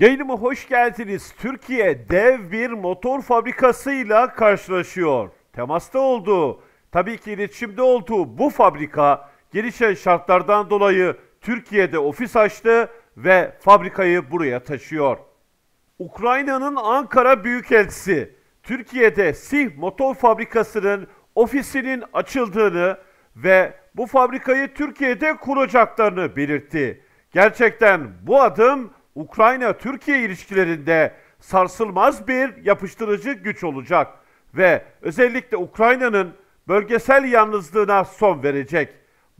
Yayınıma hoş geldiniz. Türkiye dev bir motor fabrikasıyla karşılaşıyor. Temasta oldu. Tabii ki iletişimde oldu. Bu fabrika gelişen şartlardan dolayı Türkiye'de ofis açtı ve fabrikayı buraya taşıyor. Ukrayna'nın Ankara Büyükelçisi Türkiye'de Sih Motor Fabrikası'nın ofisinin açıldığını ve bu fabrikayı Türkiye'de kuracaklarını belirtti. Gerçekten bu adım Ukrayna-Türkiye ilişkilerinde sarsılmaz bir yapıştırıcı güç olacak ve özellikle Ukrayna'nın bölgesel yalnızlığına son verecek.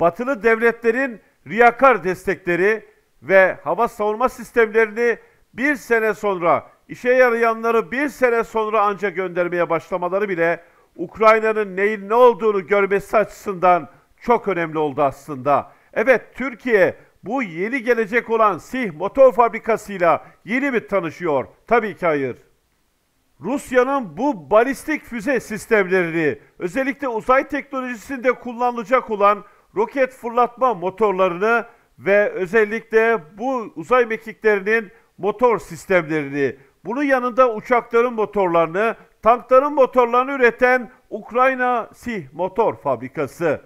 Batılı devletlerin riyakar destekleri ve hava savunma sistemlerini bir sene sonra, işe yarayanları bir sene sonra ancak göndermeye başlamaları bile Ukrayna'nın neyin ne olduğunu görmesi açısından çok önemli oldu aslında. Evet Türkiye bu yeni gelecek olan Sih motor fabrikasıyla yeni mi tanışıyor? Tabii ki hayır. Rusya'nın bu balistik füze sistemlerini özellikle uzay teknolojisinde kullanılacak olan roket fırlatma motorlarını ve özellikle bu uzay mekiklerinin motor sistemlerini, bunun yanında uçakların motorlarını, tankların motorlarını üreten Ukrayna Sih Motor Fabrikası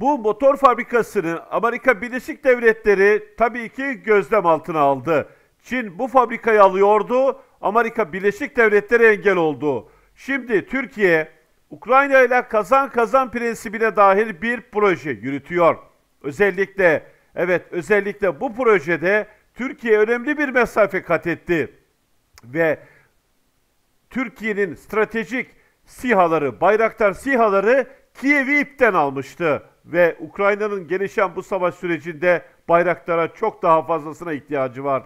bu motor fabrikasını Amerika Birleşik Devletleri tabii ki gözlem altına aldı. Çin bu fabrikayı alıyordu. Amerika Birleşik Devletleri engel oldu. Şimdi Türkiye Ukrayna ile kazan kazan prensibine dahil bir proje yürütüyor. Özellikle evet özellikle bu projede Türkiye önemli bir mesafe kat etti ve Türkiye'nin stratejik sihaları, Bayraktar sihaları Kiev'i ipten almıştı ve Ukrayna'nın gelişen bu savaş sürecinde bayraklara çok daha fazlasına ihtiyacı var.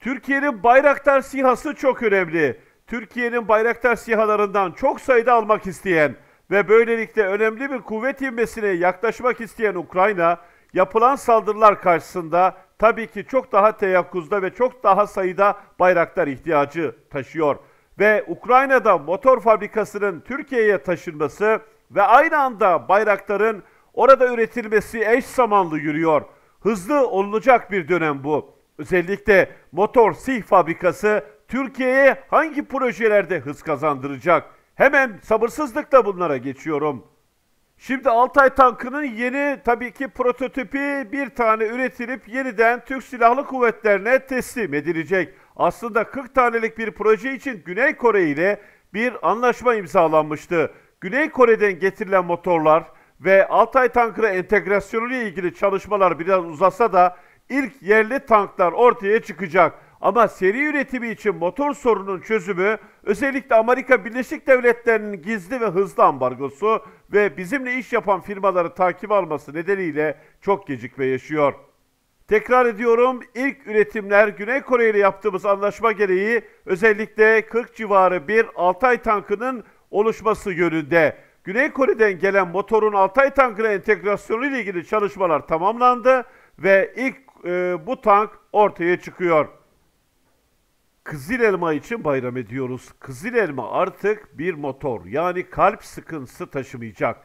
Türkiye'nin Bayraktar sihası çok önemli. Türkiye'nin Bayraktar sihalarından çok sayıda almak isteyen ve böylelikle önemli bir kuvvet inmesine yaklaşmak isteyen Ukrayna, yapılan saldırılar karşısında tabii ki çok daha teyakkuzda ve çok daha sayıda Bayraktar ihtiyacı taşıyor. Ve Ukrayna'da motor fabrikasının Türkiye'ye taşınması ve aynı anda Bayraktar'ın orada üretilmesi eş zamanlı yürüyor. Hızlı olunacak bir dönem bu. Özellikle motor sih fabrikası Türkiye'ye hangi projelerde hız kazandıracak? Hemen sabırsızlıkla bunlara geçiyorum. Şimdi Altay tankının yeni tabii ki prototipi bir tane üretilip yeniden Türk Silahlı Kuvvetlerine teslim edilecek. Aslında 40 tanelik bir proje için Güney Kore ile bir anlaşma imzalanmıştı. Güney Kore'den getirilen motorlar ve Altay tankına entegrasyonu ile ilgili çalışmalar biraz uzasa da ilk yerli tanklar ortaya çıkacak. Ama seri üretimi için motor sorunun çözümü özellikle Amerika Birleşik Devletleri'nin gizli ve hızlı ambargosu ve bizimle iş yapan firmaları takip alması nedeniyle çok gecikme yaşıyor. Tekrar ediyorum ilk üretimler Güney Kore ile yaptığımız anlaşma gereği özellikle 40 civarı bir Altay tankının oluşması yönünde. Güney Kore'den gelen motorun Altay tankına entegrasyonu ile ilgili çalışmalar tamamlandı ve ilk e, bu tank ortaya çıkıyor. Kızıl elma için bayram ediyoruz. Kızıl elma artık bir motor yani kalp sıkıntısı taşımayacak.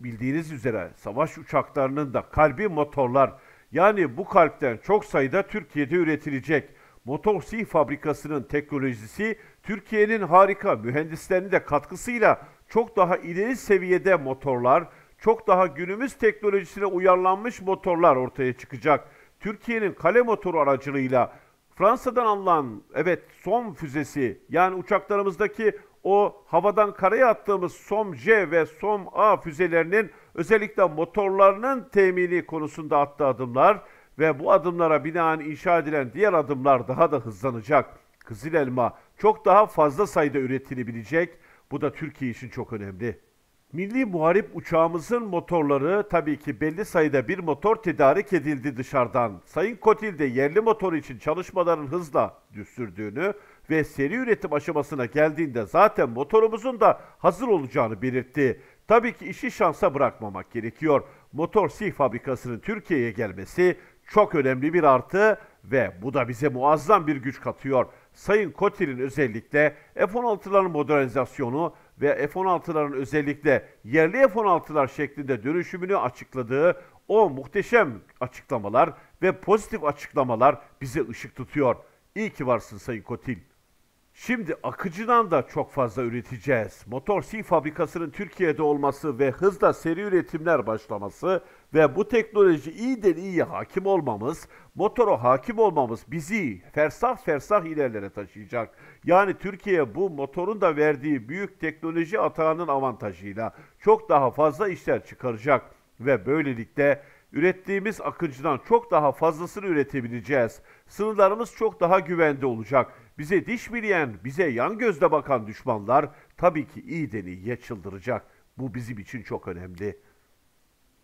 Bildiğiniz üzere savaş uçaklarının da kalbi motorlar yani bu kalpten çok sayıda Türkiye'de üretilecek. Motor C fabrikasının teknolojisi Türkiye'nin harika mühendislerinin de katkısıyla çok daha ileri seviyede motorlar, çok daha günümüz teknolojisine uyarlanmış motorlar ortaya çıkacak. Türkiye'nin kale motoru aracılığıyla Fransa'dan alınan evet son füzesi yani uçaklarımızdaki o havadan karaya attığımız SOM-J ve SOM-A füzelerinin özellikle motorlarının temini konusunda attığı adımlar ve bu adımlara binaen inşa edilen diğer adımlar daha da hızlanacak. Kızıl elma çok daha fazla sayıda üretilebilecek bu da Türkiye için çok önemli. Milli muharip uçağımızın motorları tabii ki belli sayıda bir motor tedarik edildi dışarıdan. Sayın Kotil de yerli motor için çalışmaların hızla sürdüğünü ve seri üretim aşamasına geldiğinde zaten motorumuzun da hazır olacağını belirtti. Tabii ki işi şansa bırakmamak gerekiyor. Motor Si fabrikasının Türkiye'ye gelmesi çok önemli bir artı ve bu da bize muazzam bir güç katıyor. Sayın Kotil'in özellikle F-16'ların modernizasyonu ve F-16'ların özellikle yerli F-16'lar şeklinde dönüşümünü açıkladığı o muhteşem açıklamalar ve pozitif açıklamalar bize ışık tutuyor. İyi ki varsın Sayın Kotil. Şimdi akıcıdan da çok fazla üreteceğiz. Motor C fabrikasının Türkiye'de olması ve hızla seri üretimler başlaması ve bu teknoloji iyiden iyi hakim olmamız, motoru hakim olmamız bizi fersah fersah ilerlere taşıyacak. Yani Türkiye bu motorun da verdiği büyük teknoloji atağının avantajıyla çok daha fazla işler çıkaracak ve böylelikle ürettiğimiz akıncıdan çok daha fazlasını üretebileceğiz. Sınırlarımız çok daha güvende olacak. Bize diş bileyen, bize yan gözle bakan düşmanlar tabii ki iyiden iyiye çıldıracak. Bu bizim için çok önemli.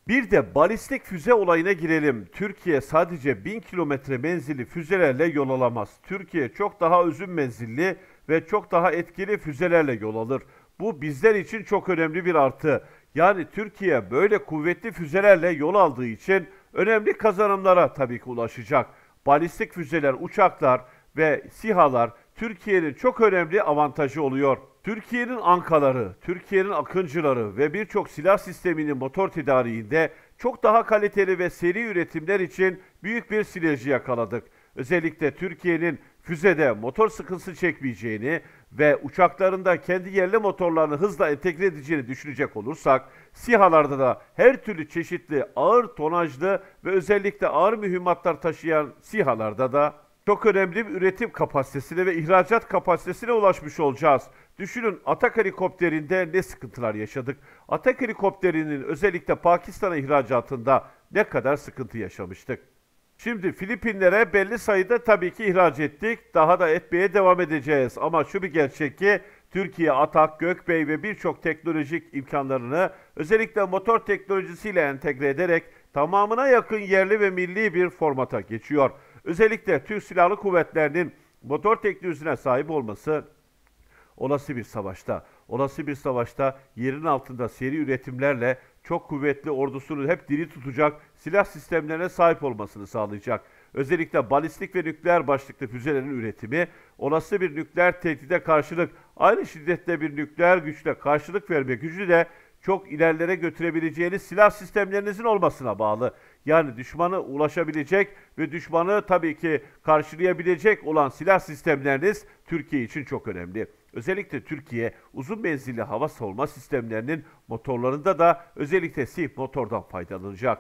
Bir de balistik füze olayına girelim. Türkiye sadece 1000 kilometre menzili füzelerle yol alamaz. Türkiye çok daha uzun menzilli ve çok daha etkili füzelerle yol alır. Bu bizler için çok önemli bir artı. Yani Türkiye böyle kuvvetli füzelerle yol aldığı için önemli kazanımlara tabii ki ulaşacak. Balistik füzeler, uçaklar, ve SİHA'lar Türkiye'nin çok önemli avantajı oluyor. Türkiye'nin ankaları, Türkiye'nin akıncıları ve birçok silah sisteminin motor tedariğinde çok daha kaliteli ve seri üretimler için büyük bir sinerji yakaladık. Özellikle Türkiye'nin füzede motor sıkıntısı çekmeyeceğini ve uçaklarında kendi yerli motorlarını hızla entegre edeceğini düşünecek olursak, SİHA'larda da her türlü çeşitli ağır tonajlı ve özellikle ağır mühimmatlar taşıyan SİHA'larda da çok önemli bir üretim kapasitesine ve ihracat kapasitesine ulaşmış olacağız. Düşünün Atak helikopterinde ne sıkıntılar yaşadık. Atak helikopterinin özellikle Pakistan'a ihracatında ne kadar sıkıntı yaşamıştık. Şimdi Filipinlere belli sayıda tabii ki ihraç ettik. Daha da etmeye devam edeceğiz. Ama şu bir gerçek ki Türkiye, Atak, Gökbey ve birçok teknolojik imkanlarını özellikle motor teknolojisiyle entegre ederek tamamına yakın yerli ve milli bir formata geçiyor. Özellikle Türk Silahlı Kuvvetleri'nin motor teknolojisine sahip olması olası bir savaşta, olası bir savaşta yerin altında seri üretimlerle çok kuvvetli ordusunu hep diri tutacak silah sistemlerine sahip olmasını sağlayacak. Özellikle balistik ve nükleer başlıklı füzelerin üretimi, olası bir nükleer tehdide karşılık, aynı şiddette bir nükleer güçle karşılık verme gücü de çok ilerlere götürebileceğiniz silah sistemlerinizin olmasına bağlı yani düşmanı ulaşabilecek ve düşmanı tabii ki karşılayabilecek olan silah sistemleriniz Türkiye için çok önemli. Özellikle Türkiye uzun menzilli hava savunma sistemlerinin motorlarında da özellikle SİH motordan faydalanacak.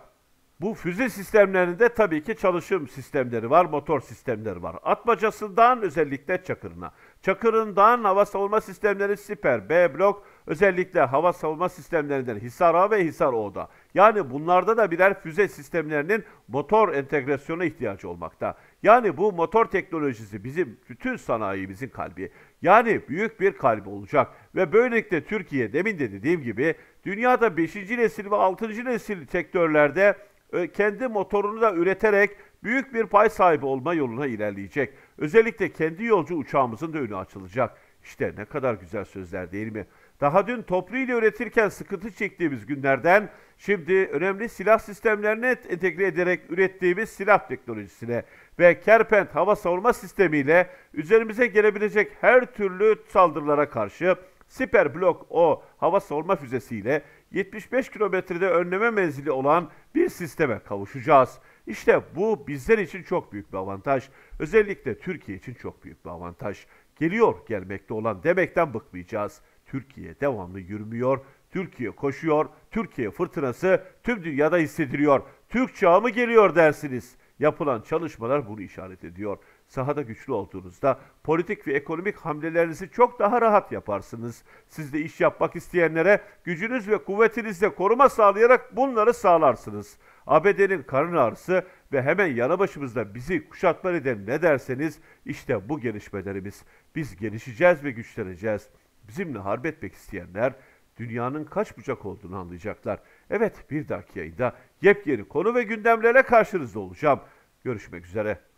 Bu füze sistemlerinde tabii ki çalışım sistemleri var, motor sistemleri var. Atmacasından özellikle Çakır'ına. Çakır'ından hava savunma sistemleri Siper, B blok, özellikle hava savunma sistemlerinden Hisar A ve Hisar O'da. Yani bunlarda da birer füze sistemlerinin motor entegrasyona ihtiyacı olmakta. Yani bu motor teknolojisi bizim bütün sanayimizin kalbi. Yani büyük bir kalbi olacak. Ve böylelikle Türkiye demin de dediğim gibi dünyada 5. nesil ve 6. nesil sektörlerde e, kendi motorunu da üreterek büyük bir pay sahibi olma yoluna ilerleyecek. Özellikle kendi yolcu uçağımızın da önü açılacak. İşte ne kadar güzel sözler değil mi? Daha dün toplu ile üretirken sıkıntı çektiğimiz günlerden şimdi önemli silah sistemlerine entegre ederek ürettiğimiz silah teknolojisine ve Kerpent hava savunma sistemiyle üzerimize gelebilecek her türlü saldırılara karşı Siper Blok O hava savunma füzesiyle 75 kilometrede önleme menzili olan bir sisteme kavuşacağız. İşte bu bizler için çok büyük bir avantaj. Özellikle Türkiye için çok büyük bir avantaj geliyor gelmekte olan demekten bıkmayacağız. Türkiye devamlı yürümüyor, Türkiye koşuyor, Türkiye fırtınası tüm dünyada hissediliyor. Türk çağı mı geliyor dersiniz? Yapılan çalışmalar bunu işaret ediyor. Sahada güçlü olduğunuzda politik ve ekonomik hamlelerinizi çok daha rahat yaparsınız. Siz de iş yapmak isteyenlere gücünüz ve kuvvetinizle koruma sağlayarak bunları sağlarsınız.'' ABD'nin karın ağrısı ve hemen yana başımızda bizi kuşatma nedeni ne derseniz işte bu gelişmelerimiz. Biz gelişeceğiz ve güçleneceğiz. Bizimle harp etmek isteyenler dünyanın kaç bucak olduğunu anlayacaklar. Evet bir dahaki yayında yepyeni konu ve gündemlere karşınızda olacağım. Görüşmek üzere.